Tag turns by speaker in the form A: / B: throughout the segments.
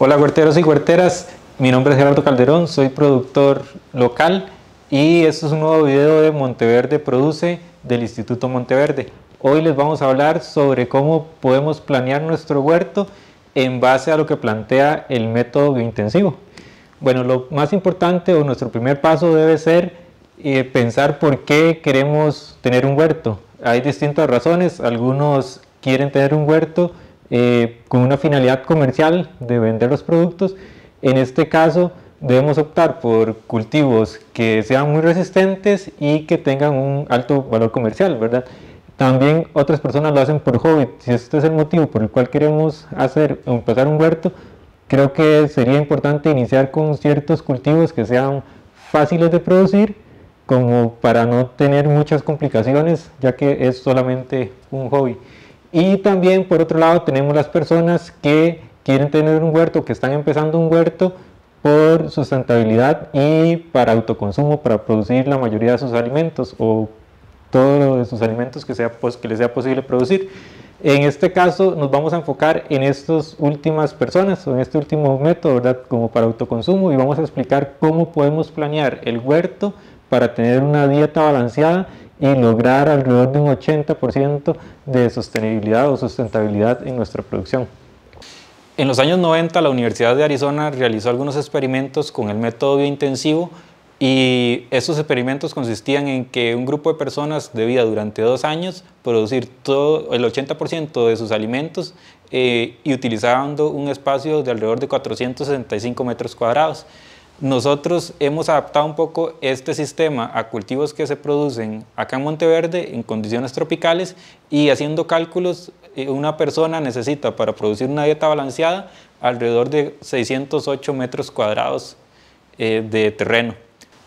A: Hola huerteros y huerteras, mi nombre es Gerardo Calderón, soy productor local y esto es un nuevo video de Monteverde Produce del Instituto Monteverde. Hoy les vamos a hablar sobre cómo podemos planear nuestro huerto en base a lo que plantea el método biointensivo. Bueno, lo más importante o nuestro primer paso debe ser eh, pensar por qué queremos tener un huerto. Hay distintas razones, algunos quieren tener un huerto eh, con una finalidad comercial de vender los productos. En este caso debemos optar por cultivos que sean muy resistentes y que tengan un alto valor comercial, ¿verdad? También otras personas lo hacen por hobby. Si este es el motivo por el cual queremos hacer empezar un huerto, creo que sería importante iniciar con ciertos cultivos que sean fáciles de producir, como para no tener muchas complicaciones, ya que es solamente un hobby. Y también por otro lado tenemos las personas que quieren tener un huerto, que están empezando un huerto por sustentabilidad y para autoconsumo, para producir la mayoría de sus alimentos o todos los alimentos que, sea, pues, que les sea posible producir. En este caso nos vamos a enfocar en estas últimas personas o en este último método, ¿verdad? Como para autoconsumo y vamos a explicar cómo podemos planear el huerto para tener una dieta balanceada y lograr alrededor de un 80% de sostenibilidad o sustentabilidad en nuestra producción. En los años 90 la Universidad de Arizona realizó algunos experimentos con el método biointensivo y esos experimentos consistían en que un grupo de personas debía durante dos años producir todo el 80% de sus alimentos eh, y utilizando un espacio de alrededor de 465 metros cuadrados. Nosotros hemos adaptado un poco este sistema a cultivos que se producen acá en Monteverde en condiciones tropicales y haciendo cálculos, eh, una persona necesita para producir una dieta balanceada alrededor de 608 metros cuadrados eh, de terreno.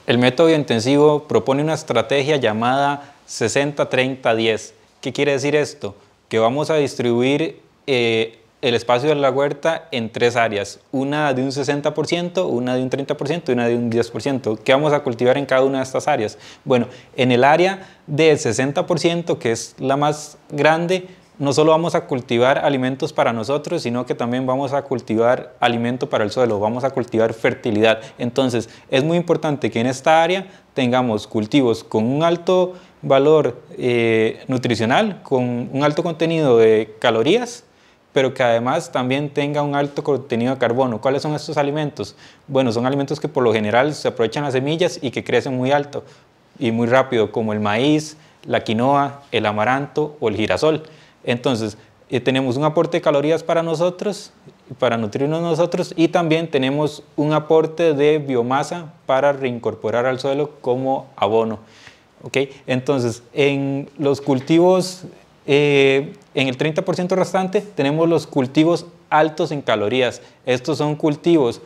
A: El método intensivo propone una estrategia llamada 60-30-10. ¿Qué quiere decir esto? Que vamos a distribuir eh, el espacio de la huerta en tres áreas, una de un 60%, una de un 30% y una de un 10%. ¿Qué vamos a cultivar en cada una de estas áreas? Bueno, en el área del 60%, que es la más grande, no solo vamos a cultivar alimentos para nosotros, sino que también vamos a cultivar alimento para el suelo, vamos a cultivar fertilidad. Entonces, es muy importante que en esta área tengamos cultivos con un alto valor eh, nutricional, con un alto contenido de calorías, pero que además también tenga un alto contenido de carbono. ¿Cuáles son estos alimentos? Bueno, son alimentos que por lo general se aprovechan las semillas y que crecen muy alto y muy rápido, como el maíz, la quinoa, el amaranto o el girasol. Entonces, eh, tenemos un aporte de calorías para nosotros, para nutrirnos nosotros, y también tenemos un aporte de biomasa para reincorporar al suelo como abono. ¿Okay? Entonces, en los cultivos eh, en el 30% restante tenemos los cultivos altos en calorías. Estos son cultivos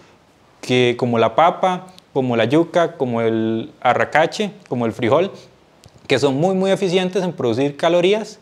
A: que como la papa, como la yuca, como el arracache, como el frijol, que son muy muy eficientes en producir calorías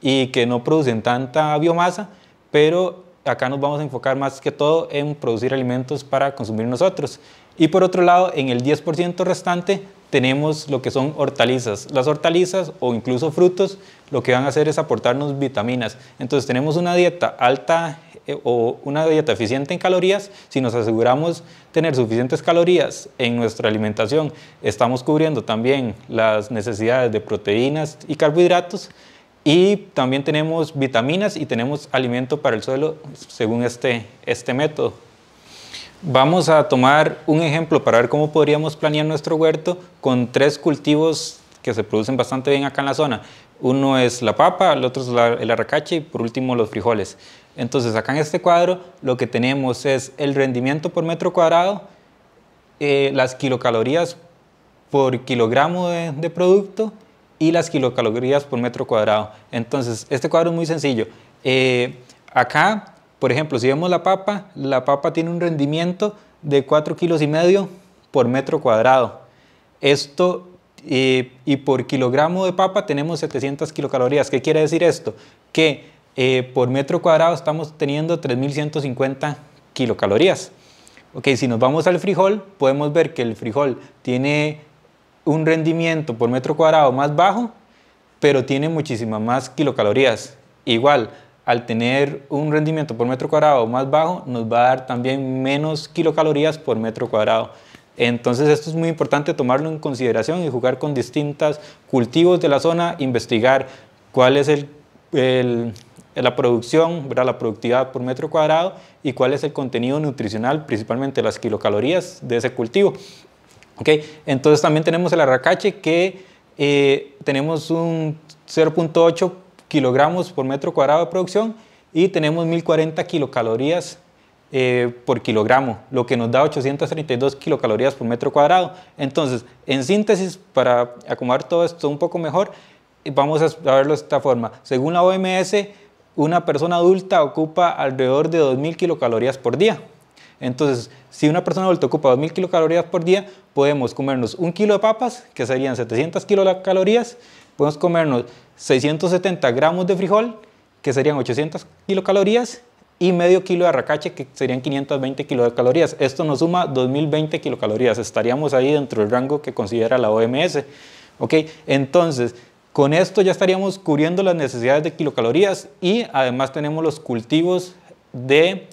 A: y que no producen tanta biomasa, pero acá nos vamos a enfocar más que todo en producir alimentos para consumir nosotros. Y por otro lado, en el 10% restante tenemos lo que son hortalizas. Las hortalizas o incluso frutos lo que van a hacer es aportarnos vitaminas. Entonces tenemos una dieta alta eh, o una dieta eficiente en calorías. Si nos aseguramos tener suficientes calorías en nuestra alimentación, estamos cubriendo también las necesidades de proteínas y carbohidratos y también tenemos vitaminas y tenemos alimento para el suelo según este, este método. Vamos a tomar un ejemplo para ver cómo podríamos planear nuestro huerto con tres cultivos que se producen bastante bien acá en la zona. Uno es la papa, el otro es el arracache y por último los frijoles. Entonces acá en este cuadro lo que tenemos es el rendimiento por metro cuadrado, eh, las kilocalorías por kilogramo de producto, y las kilocalorías por metro cuadrado. Entonces, este cuadro es muy sencillo. Eh, acá, por ejemplo, si vemos la papa, la papa tiene un rendimiento de 4 kilos y medio por metro cuadrado. Esto eh, y por kilogramo de papa tenemos 700 kilocalorías. ¿Qué quiere decir esto? Que eh, por metro cuadrado estamos teniendo 3.150 kilocalorías. Ok, si nos vamos al frijol, podemos ver que el frijol tiene un rendimiento por metro cuadrado más bajo, pero tiene muchísimas más kilocalorías. Igual, al tener un rendimiento por metro cuadrado más bajo, nos va a dar también menos kilocalorías por metro cuadrado. Entonces esto es muy importante tomarlo en consideración y jugar con distintos cultivos de la zona, investigar cuál es el, la producción, la productividad por metro cuadrado y cuál es el contenido nutricional, principalmente las kilocalorías de ese cultivo. Okay. Entonces también tenemos el arracache que eh, tenemos un 0.8 kilogramos por metro cuadrado de producción y tenemos 1040 kilocalorías eh, por kilogramo, lo que nos da 832 kilocalorías por metro cuadrado. Entonces, en síntesis, para acomodar todo esto un poco mejor, eh, vamos a verlo de esta forma. Según la OMS, una persona adulta ocupa alrededor de 2.000 kilocalorías por día. Entonces, si una persona adulta ocupa 2.000 kilocalorías por día, podemos comernos un kilo de papas, que serían 700 kilocalorías, podemos comernos 670 gramos de frijol, que serían 800 kilocalorías, y medio kilo de arracache, que serían 520 kilocalorías. Esto nos suma 2020 kilocalorías. Estaríamos ahí dentro del rango que considera la OMS. ¿Ok? Entonces, con esto ya estaríamos cubriendo las necesidades de kilocalorías y además tenemos los cultivos de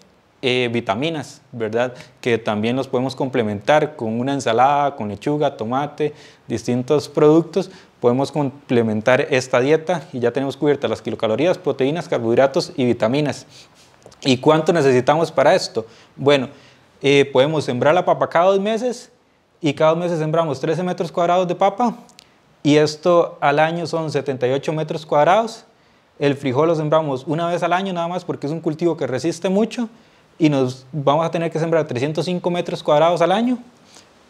A: eh, vitaminas, ¿verdad? Que también los podemos complementar con una ensalada, con lechuga, tomate, distintos productos. Podemos complementar esta dieta y ya tenemos cubiertas las kilocalorías, proteínas, carbohidratos y vitaminas. ¿Y cuánto necesitamos para esto? Bueno, eh, podemos sembrar la papa cada dos meses y cada dos meses sembramos 13 metros cuadrados de papa y esto al año son 78 metros cuadrados. El frijol lo sembramos una vez al año nada más porque es un cultivo que resiste mucho y nos vamos a tener que sembrar 305 metros cuadrados al año.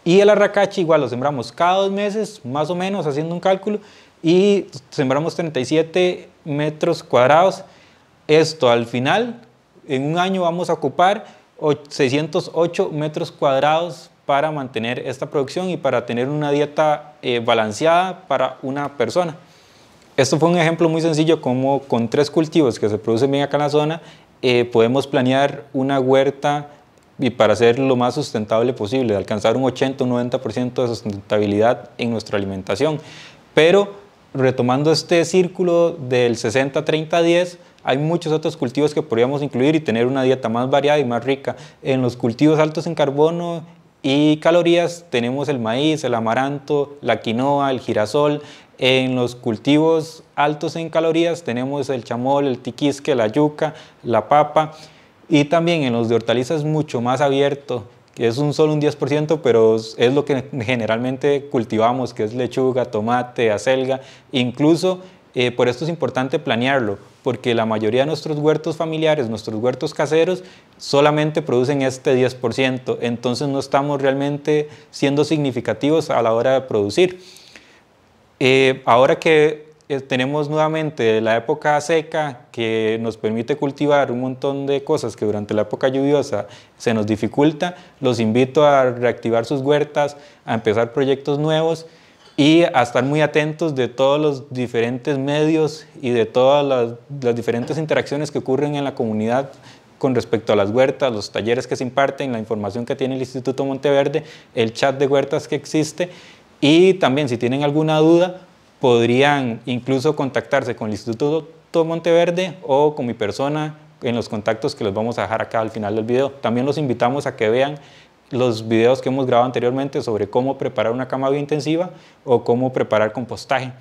A: Y el arracache igual lo sembramos cada dos meses, más o menos, haciendo un cálculo, y sembramos 37 metros cuadrados. Esto al final, en un año vamos a ocupar 608 metros cuadrados para mantener esta producción y para tener una dieta eh, balanceada para una persona. Esto fue un ejemplo muy sencillo como con tres cultivos que se producen bien acá en la zona eh, podemos planear una huerta y para ser lo más sustentable posible, alcanzar un 80 o 90% de sustentabilidad en nuestra alimentación. Pero retomando este círculo del 60-30-10, hay muchos otros cultivos que podríamos incluir y tener una dieta más variada y más rica. En los cultivos altos en carbono y calorías tenemos el maíz, el amaranto, la quinoa, el girasol, en los cultivos altos en calorías tenemos el chamol, el tiquisque, la yuca, la papa y también en los de hortalizas mucho más abierto, que es un solo un 10%, pero es lo que generalmente cultivamos, que es lechuga, tomate, acelga, incluso eh, por esto es importante planearlo, porque la mayoría de nuestros huertos familiares, nuestros huertos caseros, solamente producen este 10%, entonces no estamos realmente siendo significativos a la hora de producir. Eh, ahora que eh, tenemos nuevamente la época seca que nos permite cultivar un montón de cosas que durante la época lluviosa se nos dificulta, los invito a reactivar sus huertas, a empezar proyectos nuevos y a estar muy atentos de todos los diferentes medios y de todas las diferentes interacciones que ocurren en la comunidad con respecto a las huertas, los talleres que se imparten, la información que tiene el Instituto Monteverde, el chat de huertas que existe y también si tienen alguna duda, podrían incluso contactarse con el Instituto Monteverde o con mi persona en los contactos que los vamos a dejar acá al final del video. También los invitamos a que vean los videos que hemos grabado anteriormente sobre cómo preparar una cama biointensiva o cómo preparar compostaje.